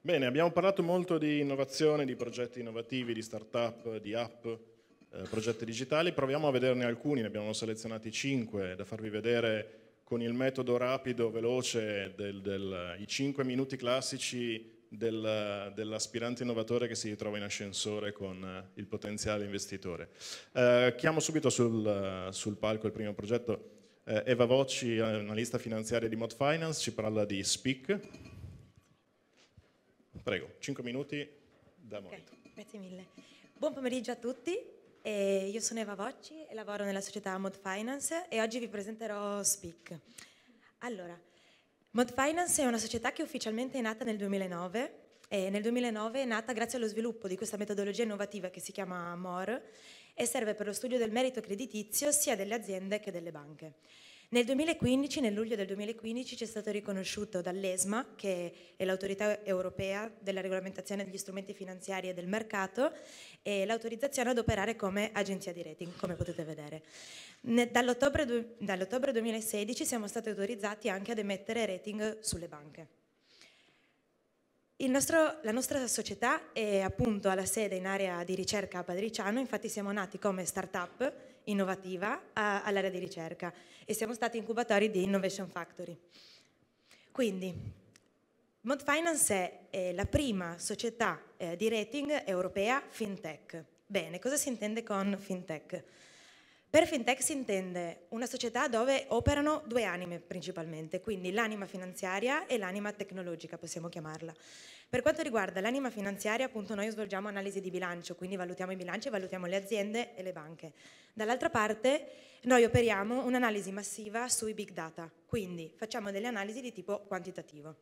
Bene, abbiamo parlato molto di innovazione, di progetti innovativi, di start-up, di app, eh, progetti digitali. Proviamo a vederne alcuni, ne abbiamo selezionati cinque da farvi vedere con il metodo rapido, veloce, del, del, i cinque minuti classici del, dell'aspirante innovatore che si ritrova in ascensore con eh, il potenziale investitore. Eh, chiamo subito sul, sul palco il primo progetto. Eh, Eva Vocci, analista finanziaria di Mod Finance, ci parla di Speak, Prego, 5 minuti da Monito. Okay, grazie mille. Buon pomeriggio a tutti. Eh, io sono Eva Vocci e lavoro nella società Mod Finance e oggi vi presenterò Speak. Allora, Mod Finance è una società che ufficialmente è nata nel 2009 e nel 2009 è nata grazie allo sviluppo di questa metodologia innovativa che si chiama MOR e serve per lo studio del merito creditizio sia delle aziende che delle banche. Nel 2015, nel luglio del 2015, ci è stato riconosciuto dall'ESMA, che è l'autorità europea della regolamentazione degli strumenti finanziari e del mercato, e l'autorizzazione ad operare come agenzia di rating, come potete vedere. Dall'ottobre, dall'ottobre 2016 siamo stati autorizzati anche ad emettere rating sulle banche. Nostro, la nostra società è appunto alla sede in area di ricerca a Padriciano, infatti siamo nati come start-up innovativa all'area di ricerca e siamo stati incubatori di Innovation Factory. Quindi, Mod Finance è eh, la prima società eh, di rating europea fintech. Bene, cosa si intende con fintech? Per fintech si intende una società dove operano due anime principalmente, quindi l'anima finanziaria e l'anima tecnologica possiamo chiamarla. Per quanto riguarda l'anima finanziaria, appunto noi svolgiamo analisi di bilancio, quindi valutiamo i bilanci, valutiamo le aziende e le banche. Dall'altra parte noi operiamo un'analisi massiva sui big data, quindi facciamo delle analisi di tipo quantitativo.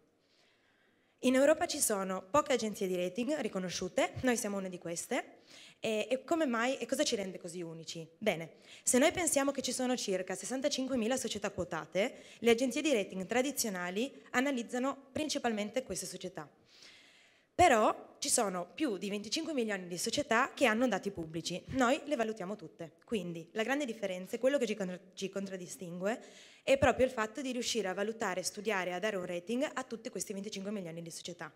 In Europa ci sono poche agenzie di rating riconosciute, noi siamo una di queste, e, e, come mai e cosa ci rende così unici? Bene, se noi pensiamo che ci sono circa 65.000 società quotate, le agenzie di rating tradizionali analizzano principalmente queste società però ci sono più di 25 milioni di società che hanno dati pubblici, noi le valutiamo tutte, quindi la grande differenza, quello che ci, contra ci contraddistingue, è proprio il fatto di riuscire a valutare, studiare, a dare un rating a tutti questi 25 milioni di società.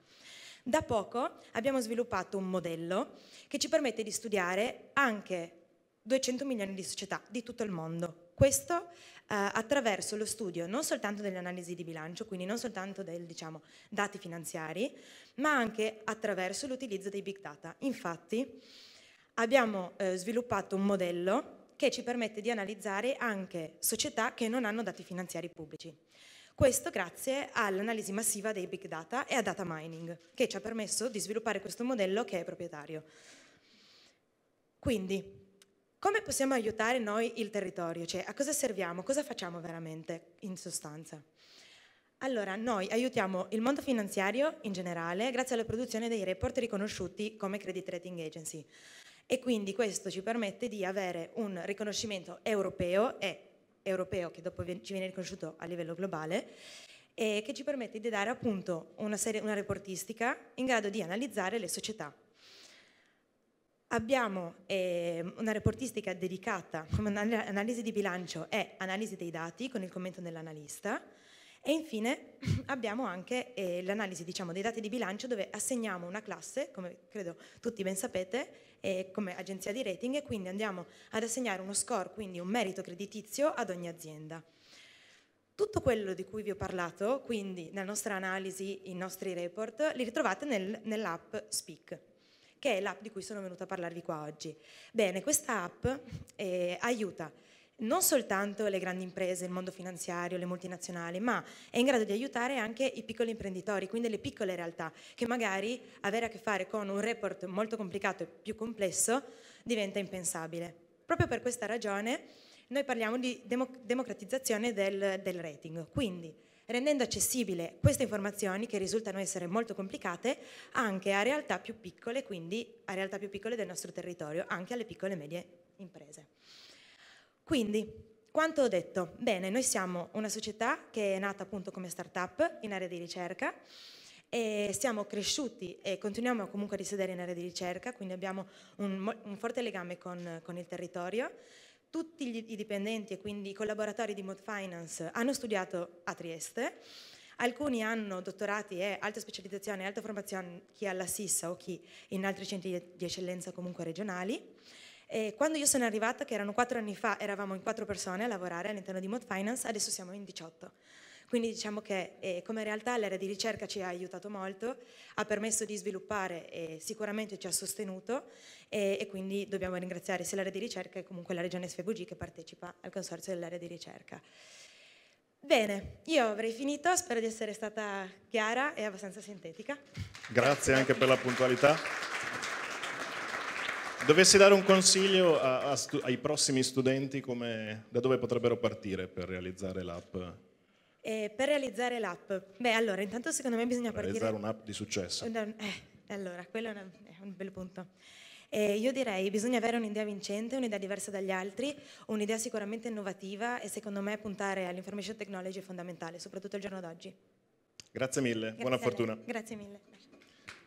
Da poco abbiamo sviluppato un modello che ci permette di studiare anche 200 milioni di società di tutto il mondo, questo eh, attraverso lo studio non soltanto delle analisi di bilancio, quindi non soltanto dei diciamo, dati finanziari, ma anche attraverso l'utilizzo dei big data. Infatti abbiamo eh, sviluppato un modello che ci permette di analizzare anche società che non hanno dati finanziari pubblici. Questo grazie all'analisi massiva dei big data e a data mining, che ci ha permesso di sviluppare questo modello che è proprietario. Quindi, come possiamo aiutare noi il territorio? Cioè, a cosa serviamo? Cosa facciamo veramente in sostanza? Allora, noi aiutiamo il mondo finanziario in generale grazie alla produzione dei report riconosciuti come Credit Rating Agency e quindi questo ci permette di avere un riconoscimento europeo e europeo che dopo ci viene riconosciuto a livello globale e che ci permette di dare appunto una, serie, una reportistica in grado di analizzare le società Abbiamo eh, una reportistica dedicata come analisi di bilancio e analisi dei dati con il commento dell'analista e infine abbiamo anche eh, l'analisi diciamo, dei dati di bilancio dove assegniamo una classe, come credo tutti ben sapete, eh, come agenzia di rating e quindi andiamo ad assegnare uno score, quindi un merito creditizio ad ogni azienda. Tutto quello di cui vi ho parlato, quindi la nostra analisi, i nostri report, li ritrovate nel, nell'app Speak che è l'app di cui sono venuta a parlarvi qua oggi. Bene, questa app eh, aiuta non soltanto le grandi imprese, il mondo finanziario, le multinazionali, ma è in grado di aiutare anche i piccoli imprenditori, quindi le piccole realtà, che magari avere a che fare con un report molto complicato e più complesso diventa impensabile. Proprio per questa ragione noi parliamo di democratizzazione del, del rating, quindi rendendo accessibile queste informazioni che risultano essere molto complicate anche a realtà più piccole, quindi a realtà più piccole del nostro territorio, anche alle piccole e medie imprese. Quindi, quanto ho detto? Bene, noi siamo una società che è nata appunto come start-up in area di ricerca e siamo cresciuti e continuiamo comunque a risiedere in area di ricerca, quindi abbiamo un, un forte legame con, con il territorio tutti i dipendenti e quindi i collaboratori di Mod Finance hanno studiato a Trieste, alcuni hanno dottorati e alta specializzazione e alta formazione, chi alla SISA o chi in altri centri di eccellenza comunque regionali. E quando io sono arrivata, che erano quattro anni fa, eravamo in quattro persone a lavorare all'interno di Mod Finance, adesso siamo in 18. Quindi diciamo che eh, come realtà l'area di ricerca ci ha aiutato molto, ha permesso di sviluppare e sicuramente ci ha sostenuto e, e quindi dobbiamo ringraziare sia l'area di ricerca che comunque la regione SFVG che partecipa al consorzio dell'area di ricerca. Bene, io avrei finito, spero di essere stata chiara e abbastanza sintetica. Grazie anche per la puntualità. Dovessi dare un consiglio a, a ai prossimi studenti come, da dove potrebbero partire per realizzare l'app eh, per realizzare l'app? Beh, allora, intanto secondo me bisogna partire... Realizzare un'app di successo. Eh, allora, quello è, una, è un bel punto. Eh, io direi bisogna avere un'idea vincente, un'idea diversa dagli altri, un'idea sicuramente innovativa e secondo me puntare all'information technology è fondamentale, soprattutto al giorno d'oggi. Grazie mille, Grazie buona fortuna. Grazie mille.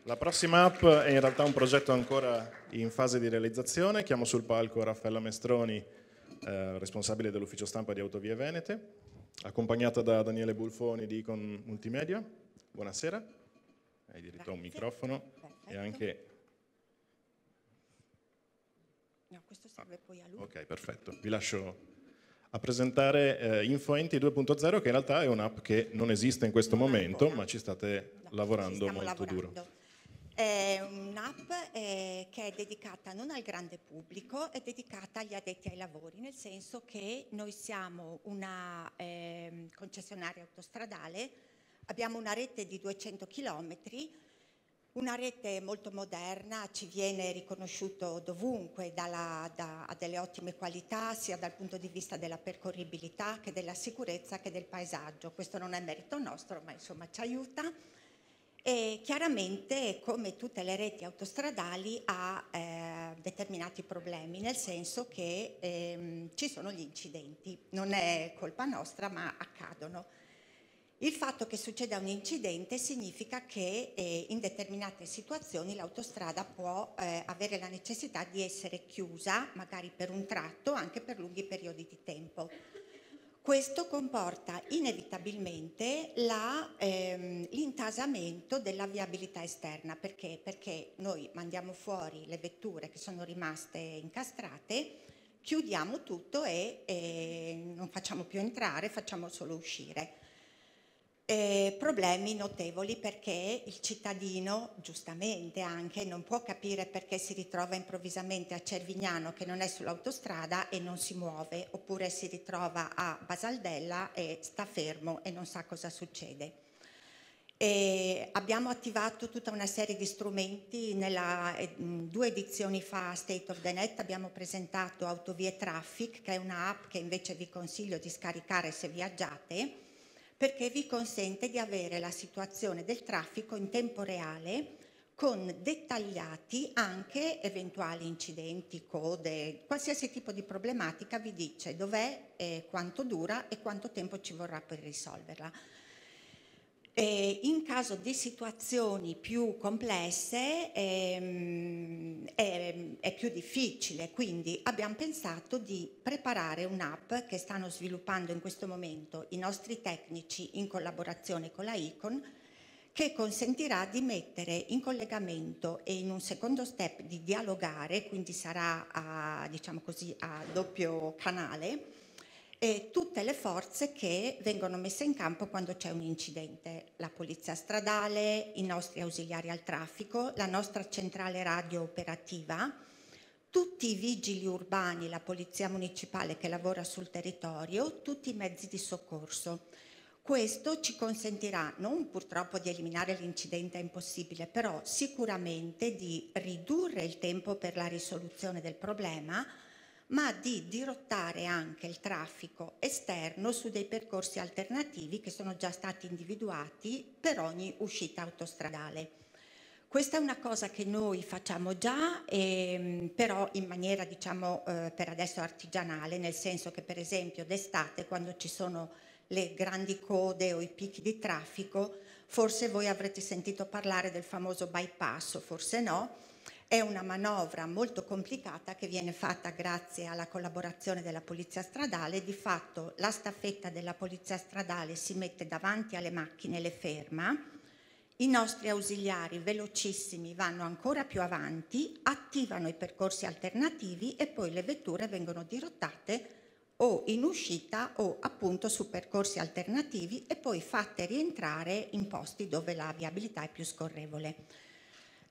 La prossima app è in realtà un progetto ancora in fase di realizzazione. Chiamo sul palco Raffaella Mestroni, eh, responsabile dell'ufficio stampa di Autovie Venete accompagnata da Daniele Bulfoni di Icon Multimedia. Buonasera, hai diritto a un microfono Perfetto. e anche... No, questo serve ah. poi a lui. Ok, perfetto. Vi lascio a presentare eh, InfoEnti 2.0 che in realtà è un'app che non esiste in questo non momento, ma ci state no, lavorando ci molto lavorando. duro. È un'app eh, che è dedicata non al grande pubblico, è dedicata agli addetti ai lavori, nel senso che noi siamo una eh, concessionaria autostradale, abbiamo una rete di 200 km, una rete molto moderna, ci viene riconosciuto dovunque dalla, da, a delle ottime qualità, sia dal punto di vista della percorribilità che della sicurezza che del paesaggio. Questo non è merito nostro, ma insomma ci aiuta e chiaramente come tutte le reti autostradali ha eh, determinati problemi, nel senso che ehm, ci sono gli incidenti, non è colpa nostra ma accadono. Il fatto che succeda un incidente significa che eh, in determinate situazioni l'autostrada può eh, avere la necessità di essere chiusa, magari per un tratto, anche per lunghi periodi di tempo. Questo comporta inevitabilmente la, ehm, l'intasamento della viabilità esterna perché? perché noi mandiamo fuori le vetture che sono rimaste incastrate, chiudiamo tutto e, e non facciamo più entrare, facciamo solo uscire eh, problemi notevoli perché il cittadino, giustamente anche, non può capire perché si ritrova improvvisamente a Cervignano che non è sull'autostrada e non si muove, oppure si ritrova a Basaldella e sta fermo e non sa cosa succede. E abbiamo attivato tutta una serie di strumenti, nella, eh, due edizioni fa State of the Net abbiamo presentato Autovie Traffic, che è un'app che invece vi consiglio di scaricare se viaggiate, perché vi consente di avere la situazione del traffico in tempo reale con dettagliati anche eventuali incidenti, code, qualsiasi tipo di problematica vi dice dov'è, quanto dura e quanto tempo ci vorrà per risolverla. E in caso di situazioni più complesse ehm, è, ehm, è, più difficile, quindi abbiamo pensato di preparare un'app che stanno sviluppando in questo momento i nostri tecnici in collaborazione con la ICON che consentirà di mettere in collegamento e in un secondo step di dialogare, quindi sarà a, diciamo così, a doppio canale, eh, tutte le forze che vengono messe in campo quando c'è un incidente, la polizia stradale, i nostri ausiliari al traffico, la nostra centrale radio operativa, tutti i vigili urbani, la polizia municipale che lavora sul territorio, tutti i mezzi di soccorso. Questo ci consentirà non purtroppo di eliminare l'incidente impossibile, però sicuramente di ridurre il tempo per la risoluzione del problema, ma di dirottare anche il traffico esterno su dei percorsi alternativi che sono già stati individuati per ogni uscita autostradale. Questa è una cosa che noi facciamo già, ehm, però in maniera diciamo eh, per adesso artigianale, nel senso che per esempio d'estate quando ci sono le grandi code o i picchi di traffico, forse voi avrete sentito parlare del famoso bypass, forse no, è una manovra molto complicata che viene fatta grazie alla collaborazione della Polizia Stradale. Di fatto la staffetta della Polizia Stradale si mette davanti alle macchine e le ferma. I nostri ausiliari velocissimi vanno ancora più avanti, attivano i percorsi alternativi e poi le vetture vengono dirottate o in uscita o appunto su percorsi alternativi e poi fatte rientrare in posti dove la viabilità è più scorrevole.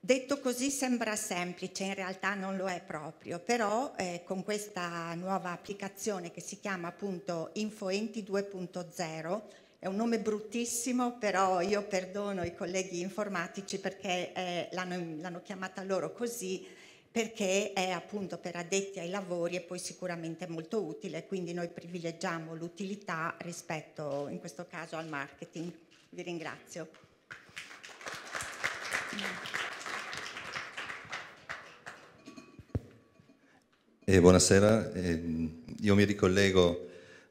Detto così sembra semplice, in realtà non lo è proprio, però eh, con questa nuova applicazione che si chiama appunto Infoenti 2.0, è un nome bruttissimo, però io perdono i colleghi informatici perché eh, l'hanno, l'hanno chiamata loro così, perché è appunto per addetti ai lavori e poi sicuramente molto utile, quindi noi privilegiamo l'utilità rispetto in questo caso al marketing. Vi ringrazio. Eh, buonasera, eh, io mi ricollego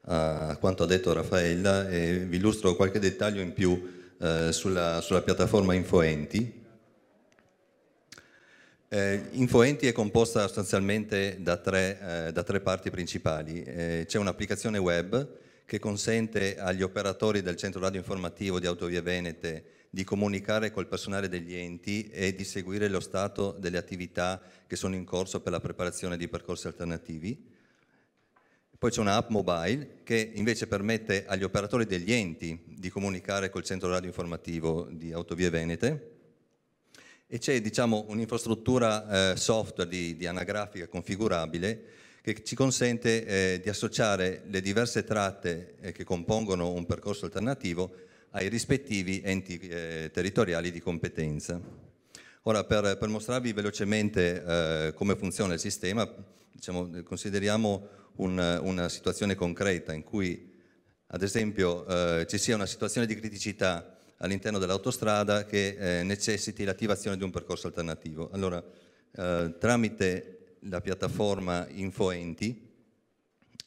a quanto ha detto Raffaella e vi illustro qualche dettaglio in più eh, sulla, sulla, piattaforma Infoenti. Eh, Infoenti è composta sostanzialmente da tre, eh, da tre parti principali. c'è un'applicazione web che consente agli operatori del centro radio informativo di Autovie Venete di comunicare col personale degli enti e di seguire lo stato delle attività che sono in corso per la preparazione di percorsi alternativi. Poi c'è un'app mobile che invece permette agli operatori degli enti di comunicare col centro radio informativo di Autovie Venete e c'è diciamo, un'infrastruttura eh, software di, di, anagrafica configurabile che ci consente eh, di associare le diverse tratte eh, che compongono un percorso alternativo ai rispettivi enti eh, territoriali di competenza. Ora, per, per mostrarvi velocemente eh, come funziona il sistema, diciamo, consideriamo un, una situazione concreta in cui, ad esempio, eh, ci sia una situazione di criticità all'interno dell'autostrada che eh, necessiti l'attivazione di un percorso alternativo. Allora, eh, tramite la piattaforma InfoEnti,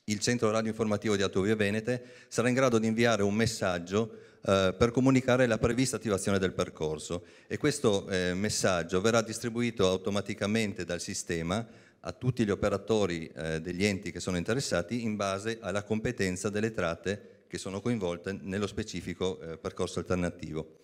il centro radioinformativo informativo di Autovie Venete sarà in grado di inviare un messaggio eh, per comunicare la prevista attivazione del percorso e questo eh, messaggio verrà distribuito automaticamente dal sistema a tutti gli operatori eh, degli enti che sono interessati in base alla competenza delle tratte che sono coinvolte nello specifico eh, percorso alternativo.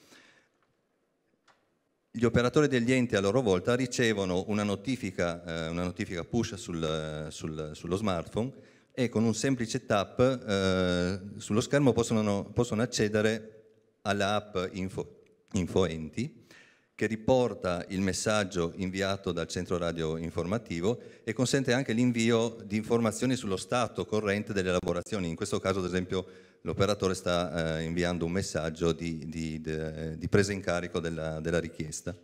Gli operatori degli enti a loro volta ricevono una notifica, eh, una notifica push sul, sul, sullo smartphone e con un semplice tap eh, sullo schermo possono, possono accedere all'app Info, InfoEnti che riporta il messaggio inviato dal centro radio informativo e consente anche l'invio di informazioni sullo stato corrente delle elaborazioni. In questo caso, ad esempio, l'operatore sta eh, inviando un messaggio di, di, de, di presa in carico della, della richiesta.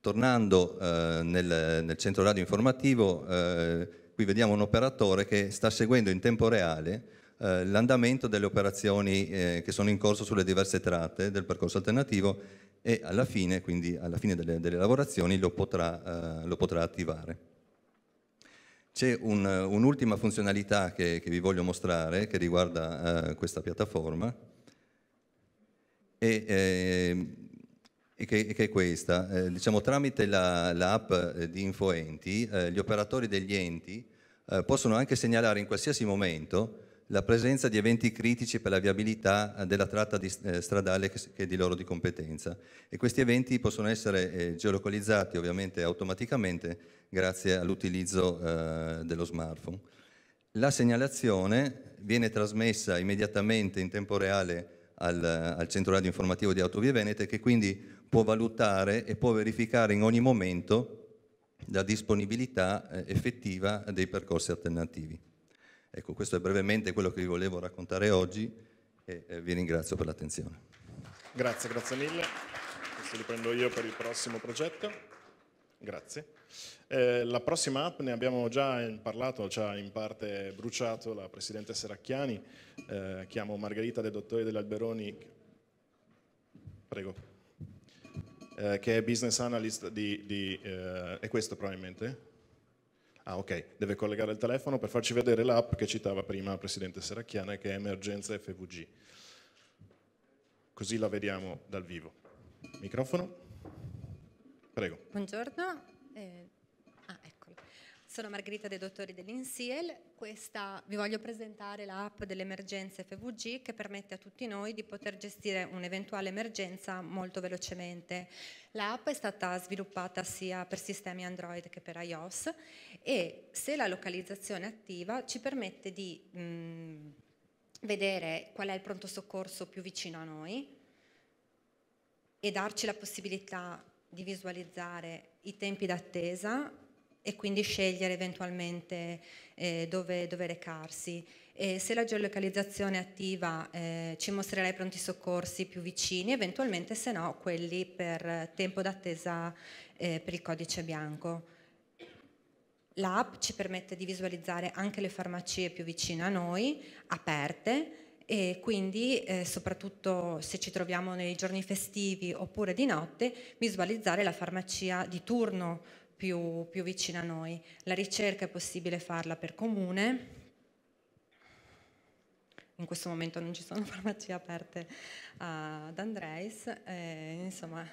Tornando eh, nel, nel, centro radio informativo, eh, qui vediamo un operatore che sta seguendo in tempo reale eh, l'andamento delle operazioni eh, che sono in corso sulle diverse tratte del percorso alternativo e alla fine, quindi alla fine delle, delle lavorazioni, lo potrà, eh, lo potrà attivare. C'è un, un'ultima funzionalità che, che, vi voglio mostrare che riguarda eh, questa piattaforma e ehm, che, che è questa. Eh, diciamo, tramite l'app eh, di Infoenti, eh, gli operatori degli enti eh, possono anche segnalare in qualsiasi momento la presenza di eventi critici per la viabilità eh, della tratta di, eh, stradale che, che, è di loro di competenza. E questi eventi possono essere geolocalizzati ovviamente automaticamente grazie all'utilizzo dello smartphone. La segnalazione viene trasmessa immediatamente in tempo reale al, al centro radio informativo di Autovie Venete che quindi può valutare e può verificare in ogni momento la disponibilità eh, effettiva dei percorsi alternativi. Ecco, questo è brevemente quello che vi volevo raccontare oggi e eh, vi ringrazio per l'attenzione. Grazie, grazie mille. Questo li prendo io per il prossimo progetto. Grazie. Eh, la prossima app ne abbiamo già parlato, già in parte bruciato la Presidente Seracchiani. Eh, chiamo Margherita De Dottore dell'Alberoni. Prego. Eh, che è business analyst di... di eh, è questo probabilmente? Ah ok, deve collegare il telefono per farci vedere l'app che citava prima il Presidente Seracchiana che è Emergenza FVG. Così la vediamo dal vivo. Microfono. Prego. Buongiorno, eh, sono Margherita dei Dottori dell'Insiel, Questa, vi voglio presentare l'app dell'emergenza FVG che permette a tutti noi di poter gestire un'eventuale emergenza molto velocemente. L'app è stata sviluppata sia per sistemi Android che per iOS e se la localizzazione è attiva ci permette di mh, mm, vedere qual è il pronto soccorso più vicino a noi e darci la possibilità di visualizzare i tempi d'attesa e quindi scegliere eventualmente eh, dove, dove, recarsi. E se la geolocalizzazione è attiva eh, ci mostrerà i pronti soccorsi più vicini, eventualmente se no quelli per tempo d'attesa eh, per il codice bianco. L'app ci permette di visualizzare anche le farmacie più vicine a noi, aperte, e quindi eh, soprattutto se ci troviamo nei giorni festivi oppure di notte visualizzare la farmacia di turno più, più vicina a noi. La ricerca è possibile farla per comune, in questo momento non ci sono farmacie aperte ah, ad Andreis, eh, insomma,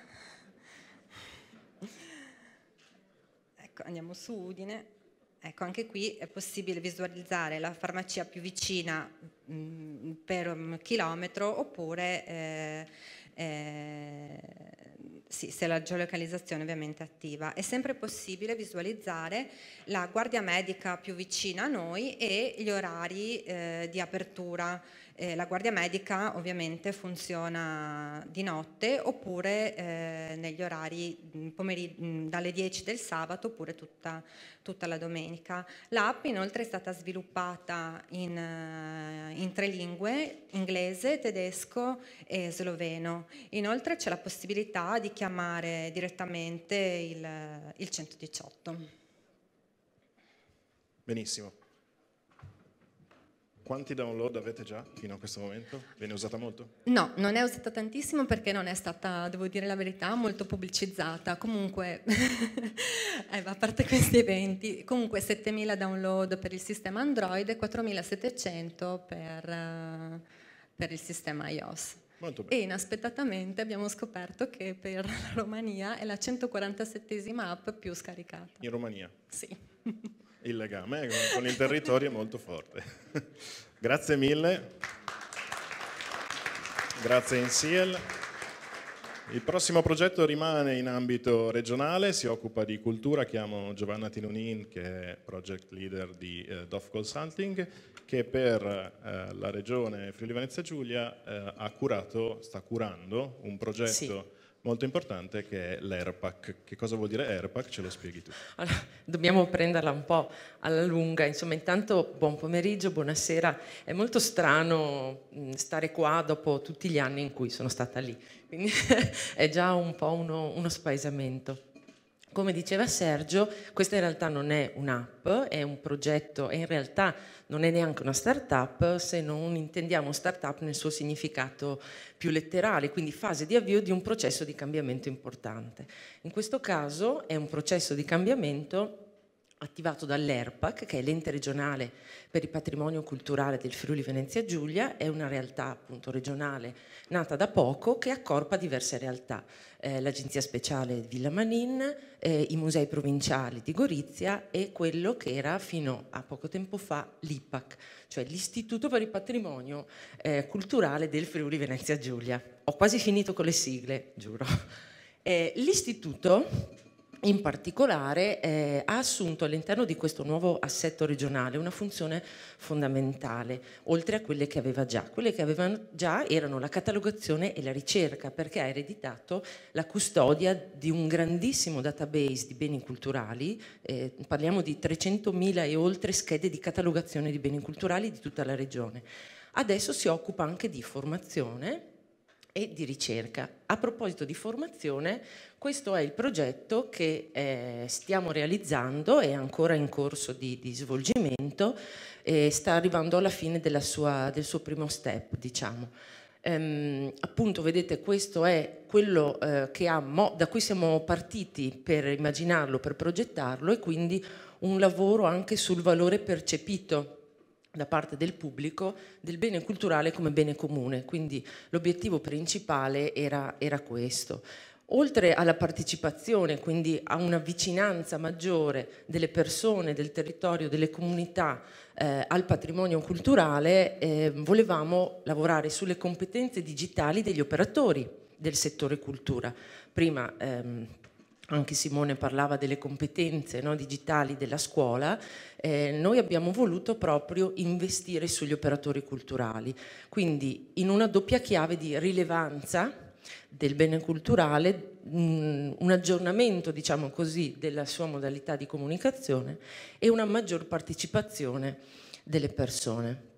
ecco, andiamo su Udine. Ecco, anche qui è possibile visualizzare la farmacia più vicina mh, mm, per un chilometro oppure eh, eh, sì, se la geolocalizzazione ovviamente è attiva. È sempre possibile visualizzare la guardia medica più vicina a noi e gli orari eh, di apertura. Eh, la guardia medica ovviamente funziona di notte oppure eh, negli orari mm, pomeriggio mm, dalle 10 del sabato oppure tutta, tutta la domenica. L'app inoltre è stata sviluppata in, eh, in tre lingue, inglese, tedesco e sloveno. Inoltre c'è la possibilità di chiamare direttamente il, il 118. Benissimo. Quanti download avete già fino a questo momento? Viene usata molto? No, non è usata tantissimo perché non è stata, devo dire la verità, molto pubblicizzata. Comunque, eh, a parte questi eventi, comunque 7.000 download per il sistema Android e 4.700 per, eh, per il sistema iOS e inaspettatamente abbiamo scoperto che per la Romania è la 147esima app più scaricata. In Romania? Sì. Il legame con il territorio è molto forte. Grazie mille. Grazie Insiel. Il prossimo progetto rimane in ambito regionale, si occupa di cultura, chiamo Giovanna Tinonin che è project leader di eh, DOF Consulting che per eh, la regione Friuli Venezia Giulia eh, ha curato, sta curando un progetto sì. molto importante che è l'ERPAC. Che cosa vuol dire ERPAC? Ce lo spieghi tu. Allora, dobbiamo prenderla un po' alla lunga, insomma intanto buon pomeriggio, buonasera, è molto strano mm, stare qua dopo tutti gli anni in cui sono stata lì quindi è già un po' uno, uno spaesamento. Come diceva Sergio, questa in realtà non è un'app, è un progetto e in realtà non è neanche una startup se non intendiamo startup nel suo significato più letterale, quindi fase di avvio di un processo di cambiamento importante. In questo caso è un processo di cambiamento attivato dall'ERPAC, che è l'ente regionale per il patrimonio culturale del Friuli Venezia Giulia, è una realtà appunto regionale nata da poco che accorpa diverse realtà, eh, l'Agenzia Speciale Villa Manin, eh, i musei provinciali di Gorizia e quello che era fino a poco tempo fa l'IPAC, cioè l'Istituto per il Patrimonio eh, Culturale del Friuli Venezia Giulia. Ho quasi finito con le sigle, giuro. Eh, l'istituto in particolare eh, ha assunto all'interno di questo nuovo assetto regionale una funzione fondamentale, oltre a quelle che aveva già. Quelle che aveva già erano la catalogazione e la ricerca, perché ha ereditato la custodia di un grandissimo database di beni culturali, eh, parliamo di 300.000 e oltre schede di catalogazione di beni culturali di tutta la regione. Adesso si occupa anche di formazione e di ricerca. A proposito di formazione, questo è il progetto che eh, stiamo realizzando, è ancora in corso di, di svolgimento e sta arrivando alla fine sua, del suo primo step, diciamo. Ehm, appunto, vedete, questo è quello eh, ha, da cui siamo partiti per immaginarlo, per progettarlo e quindi un lavoro anche sul valore percepito da parte del pubblico del bene culturale come bene comune, quindi l'obiettivo principale era, era questo oltre alla partecipazione, quindi a una vicinanza maggiore delle persone, del territorio, delle comunità eh, al patrimonio culturale, eh, volevamo lavorare sulle competenze digitali degli operatori del settore cultura. Prima ehm, anche Simone parlava delle competenze no, digitali della scuola, eh, noi abbiamo voluto proprio investire sugli operatori culturali, quindi in una doppia chiave di rilevanza del bene culturale, mh, mm, un aggiornamento diciamo così, della sua modalità di comunicazione e una maggior partecipazione delle persone.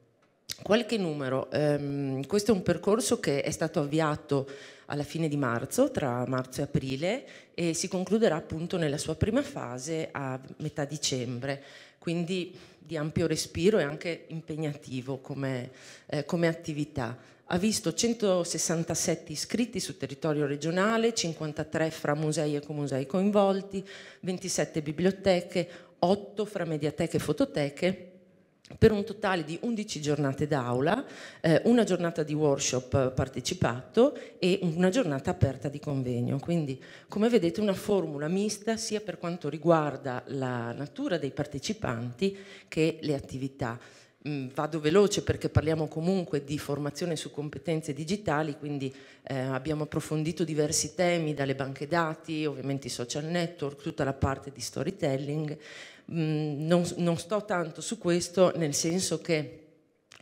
Qualche numero, ehm, questo è un percorso che è stato avviato alla fine di marzo, tra marzo e aprile, e si concluderà appunto nella sua prima fase a metà dicembre, quindi di ampio respiro e anche impegnativo come, eh, come attività. Ha visto 167 iscritti su territorio regionale, 53 fra musei e comusei coinvolti, 27 biblioteche, 8 fra mediateche e fototeche per un totale di 11 giornate d'aula, eh, una giornata di workshop partecipato e una giornata aperta di convegno. Quindi, come vedete, una formula mista sia per quanto riguarda la natura dei partecipanti che le attività. Mm, vado veloce perché parliamo comunque di formazione su competenze digitali, quindi eh, abbiamo approfondito diversi temi, dalle banche dati, ovviamente i social network, tutta la parte di storytelling. Mm, non, non sto tanto su questo, nel senso che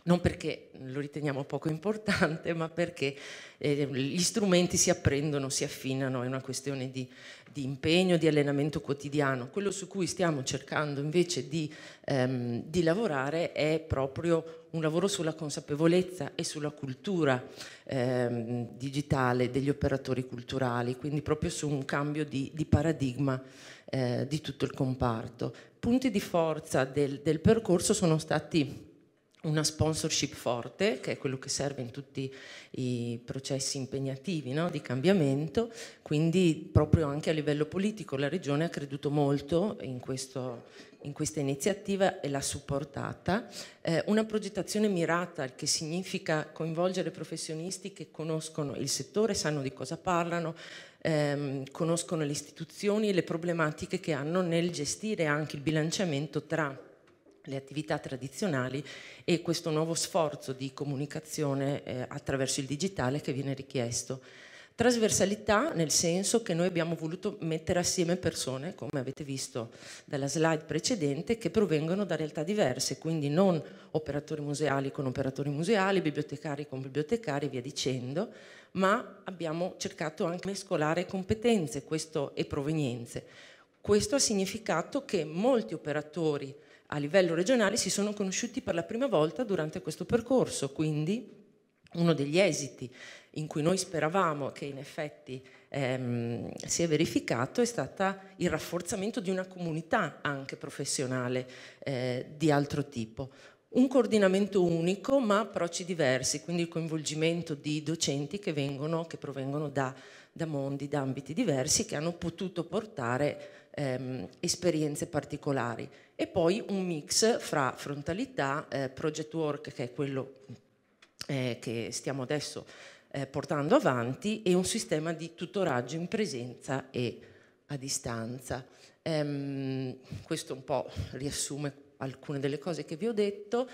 non perché lo riteniamo poco importante, ma perché eh, gli strumenti si apprendono, si affinano, è una questione di, di, impegno, di allenamento quotidiano. Quello su cui stiamo cercando invece di, ehm, di lavorare è proprio un lavoro sulla consapevolezza e sulla cultura ehm, digitale degli operatori culturali, quindi proprio su un cambio di, di paradigma eh, di tutto il comparto. Punti di forza del, del percorso sono stati una sponsorship forte, che è quello che serve in tutti i processi impegnativi no? di cambiamento, quindi proprio anche a livello politico la Regione ha creduto molto in, questo, in questa iniziativa e l'ha supportata. Eh, una progettazione mirata, che significa coinvolgere professionisti che conoscono il settore, sanno di cosa parlano, ehm, conoscono le istituzioni e le problematiche che hanno nel gestire anche il bilanciamento tra le attività tradizionali e questo nuovo sforzo di comunicazione eh, attraverso il digitale che viene richiesto. Trasversalità nel senso che noi abbiamo voluto mettere assieme persone, come avete visto dalla slide precedente, che provengono da realtà diverse, quindi non operatori museali con operatori museali, bibliotecari con bibliotecari e via dicendo, ma abbiamo cercato anche di mescolare competenze questo, e provenienze. Questo ha significato che molti operatori a livello regionale si sono conosciuti per la prima volta durante questo percorso, quindi uno degli esiti in cui noi speravamo che in effetti ehm, si è verificato è stato il rafforzamento di una comunità anche professionale eh, di altro tipo un coordinamento unico ma approcci diversi, quindi il coinvolgimento di docenti che, vengono, che provengono da, da, mondi, da ambiti diversi, che hanno potuto portare ehm, esperienze particolari. E poi un mix fra frontalità, eh, project work, che è quello eh, che stiamo adesso eh, portando avanti, e un sistema di tutoraggio in presenza e a distanza. Ehm, questo un po' riassume alcune delle cose che vi ho detto.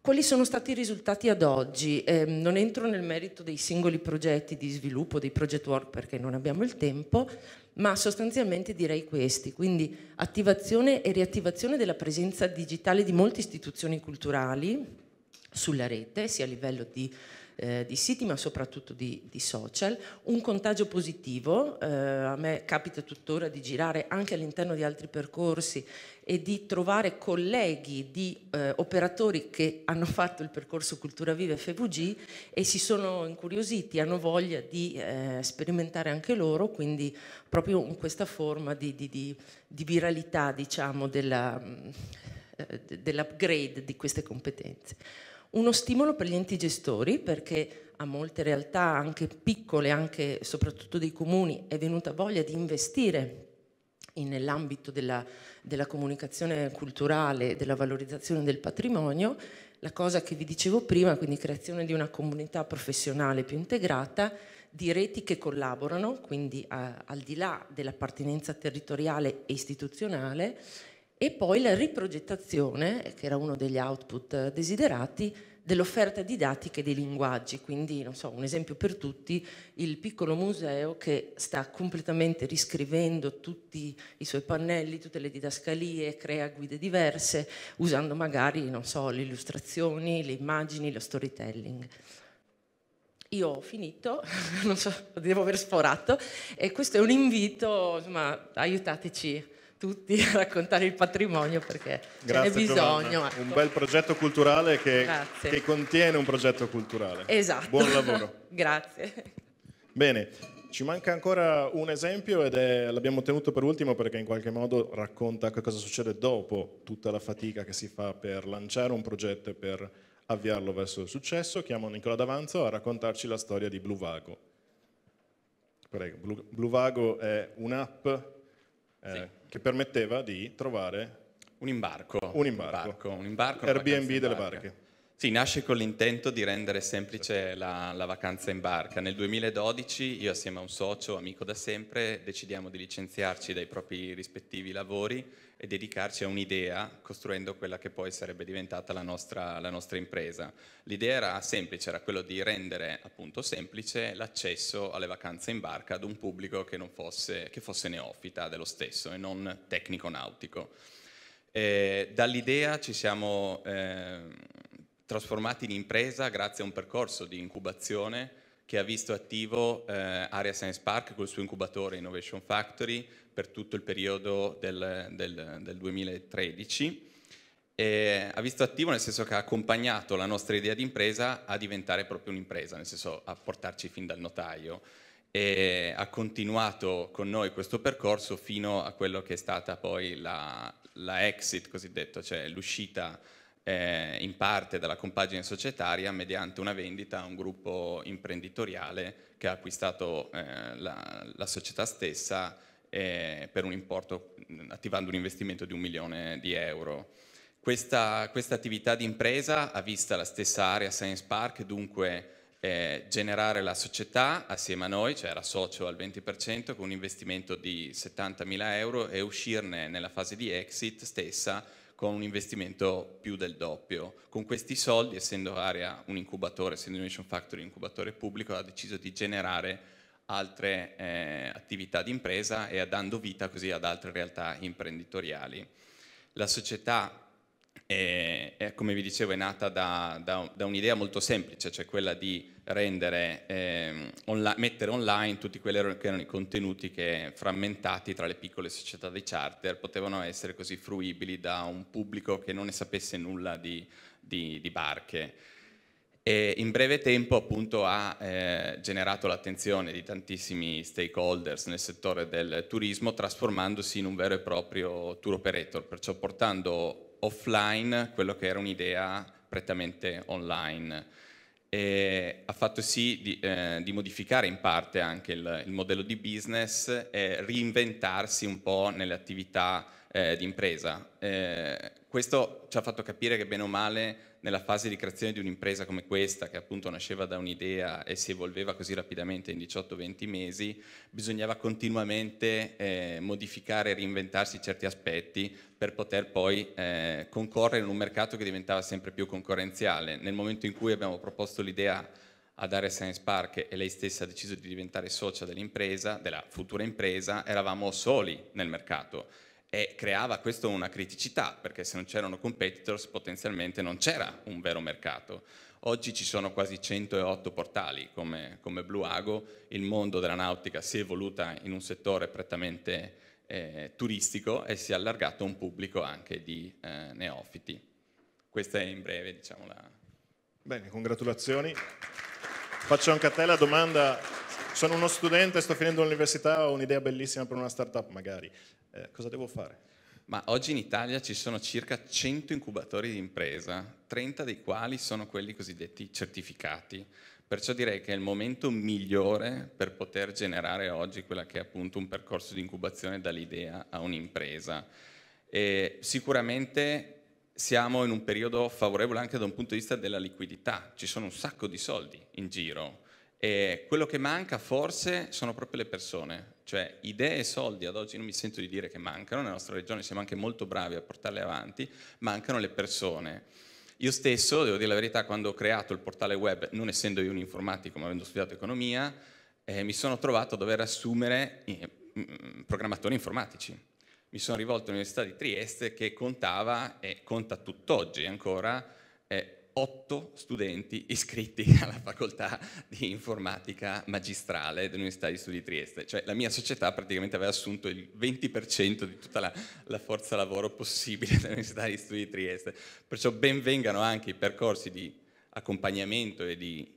Quali sono stati i risultati ad oggi? Eh, non entro nel merito dei singoli progetti di sviluppo, dei project work perché non abbiamo il tempo, ma sostanzialmente direi questi, quindi attivazione e riattivazione della presenza digitale di molte istituzioni culturali sulla rete, sia a livello di eh, di siti ma soprattutto di, di, social, un contagio positivo, eh, a me capita tuttora di girare anche all'interno di altri percorsi e di trovare colleghi di eh, operatori che hanno fatto il percorso Cultura Viva FVG e si sono incuriositi, hanno voglia di eh, sperimentare anche loro, quindi proprio in questa forma di, di, di viralità diciamo della mm, eh, dell'upgrade di queste competenze. Uno stimolo per gli enti gestori perché a molte realtà, anche piccole, anche soprattutto dei comuni, è venuta voglia di investire nell'ambito della, della, comunicazione culturale, della valorizzazione del patrimonio, la cosa che vi dicevo prima, quindi creazione di una comunità professionale più integrata, di reti che collaborano, quindi a, eh, al di là dell'appartenenza territoriale e istituzionale, e poi la riprogettazione, che era uno degli output desiderati, dell'offerta didattica e dei linguaggi, quindi non so, un esempio per tutti, il piccolo museo che sta completamente riscrivendo tutti i suoi pannelli, tutte le didascalie, crea guide diverse, usando magari non so, le illustrazioni, le immagini, lo storytelling. Io ho finito, non so, devo aver sforato, e questo è un invito, insomma, aiutateci tutti a raccontare il patrimonio perché Grazie, ce n'è bisogno. Ecco. Un bel progetto culturale che, che, contiene un progetto culturale. Esatto. Buon lavoro. Grazie. Bene, ci manca ancora un esempio ed è, l'abbiamo tenuto per ultimo perché in qualche modo racconta che cosa succede dopo tutta la fatica che si fa per lanciare un progetto e per avviarlo verso il successo. Chiamo Nicola D'Avanzo a raccontarci la storia di Blue Vago. Prego, Blue, Vago è un'app eh, sì che permetteva di trovare un imbarco, un imbarco, un imbarco, un imbarco Airbnb delle barche. barche. Sì, nasce con l'intento di rendere semplice la, la, vacanza in barca. Nel 2012 io assieme a un socio, amico da sempre, decidiamo di licenziarci dai propri rispettivi lavori e dedicarci a un'idea, costruendo quella che poi sarebbe diventata la nostra, la nostra impresa. L'idea era semplice, era quello di rendere appunto semplice l'accesso alle vacanze in barca ad un pubblico che, fosse, che fosse neofita dello stesso e non tecnico-nautico. Eh, dall'idea ci siamo... Eh, trasformati in impresa grazie a un percorso di incubazione che ha visto attivo eh, Area Science Park col suo incubatore Innovation Factory per tutto il periodo del, del, del 2013. E ha visto attivo nel senso che ha accompagnato la nostra idea di impresa a diventare proprio un'impresa, nel senso a portarci fin dal notaio. E ha continuato con noi questo percorso fino a quello che è stata poi la, la exit cosiddetta, cioè l'uscita eh, in parte dalla compagine societaria mediante una vendita a un gruppo imprenditoriale che ha acquistato eh, la, la, società stessa eh, per un importo, attivando un investimento di un milione di euro. Questa, questa attività di impresa ha vista la stessa area Science Park, dunque eh, generare la società assieme a noi, cioè era socio al 20% con un investimento di 70.000 euro e uscirne nella fase di exit stessa con un investimento più del doppio. Con questi soldi, essendo Aria un incubatore, essendo Innovation Factory un incubatore pubblico, ha deciso di generare altre eh, attività di impresa e ha dando vita così ad altre realtà imprenditoriali. La società e, e come vi dicevo è nata da, da, da un'idea molto semplice, cioè quella di rendere, eh, onla mettere online tutti quelli che erano i contenuti che frammentati tra le piccole società dei charter potevano essere così fruibili da un pubblico che non ne sapesse nulla di, di, di barche. E in breve tempo appunto ha eh, generato l'attenzione di tantissimi stakeholders nel settore del turismo trasformandosi in un vero e proprio tour operator, perciò portando offline quello che era un'idea prettamente online. E ha fatto sì di, eh, di, modificare in parte anche il, il, modello di business e reinventarsi un po' nelle attività eh, di impresa. Eh, questo ci ha fatto capire che bene o male nella fase di creazione di un'impresa come questa, che appunto nasceva da un'idea e si evolveva così rapidamente in 18-20 mesi, bisognava continuamente eh, modificare e reinventarsi certi aspetti per poter poi eh, concorrere in un mercato che diventava sempre più concorrenziale. Nel momento in cui abbiamo proposto l'idea a dare Science Park e lei stessa ha deciso di diventare socia dell'impresa, della futura impresa, eravamo soli nel mercato e creava questo una criticità, perché se non c'erano competitors potenzialmente non c'era un vero mercato. Oggi ci sono quasi 108 portali come, come Ago, il mondo della nautica si è evoluta in un settore prettamente eh, turistico e si è allargato a un pubblico anche di eh, neofiti. Questa è in breve diciamo la... Bene, congratulazioni. Faccio anche a te la domanda sono uno studente, sto finendo l'università, ho un'idea bellissima per una startup magari eh, cosa devo fare? Ma oggi in Italia ci sono circa 100 incubatori di impresa, 30 dei quali sono quelli cosiddetti certificati, perciò direi che è il momento migliore per poter generare oggi quella che è appunto un percorso di incubazione dall'idea a un'impresa. E sicuramente siamo in un periodo favorevole anche da un punto di vista della liquidità, ci sono un sacco di soldi in giro, e quello che manca forse sono proprio le persone, cioè idee e soldi ad oggi non mi sento di dire che mancano, nella nostra regione siamo anche molto bravi a portarle avanti, mancano le persone. Io stesso, devo dire la verità, quando ho creato il portale web, non essendo io un informatico ma avendo studiato economia, eh, mi sono trovato a dover assumere eh, mm, programmatori informatici. Mi sono rivolto all'Università di Trieste che contava e conta tutt'oggi ancora eh, otto studenti iscritti alla facoltà di informatica magistrale dell'Università di Studi Trieste, cioè la mia società praticamente aveva assunto il 20% di tutta la, la, forza lavoro possibile dell'Università di Studi Trieste, perciò ben vengano anche i percorsi di accompagnamento e di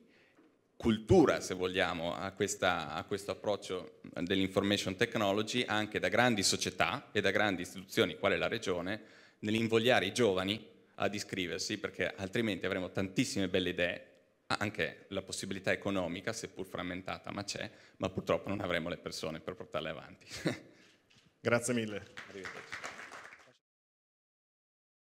cultura, se vogliamo, a, questa, a questo approccio dell'information technology anche da grandi società e da grandi istituzioni, quale la Regione, nell'invogliare i giovani ad iscriversi perché altrimenti avremo tantissime belle idee, anche la possibilità economica, seppur frammentata, ma c'è, ma purtroppo non avremo le persone per portarle avanti. Grazie mille. Arrivederci.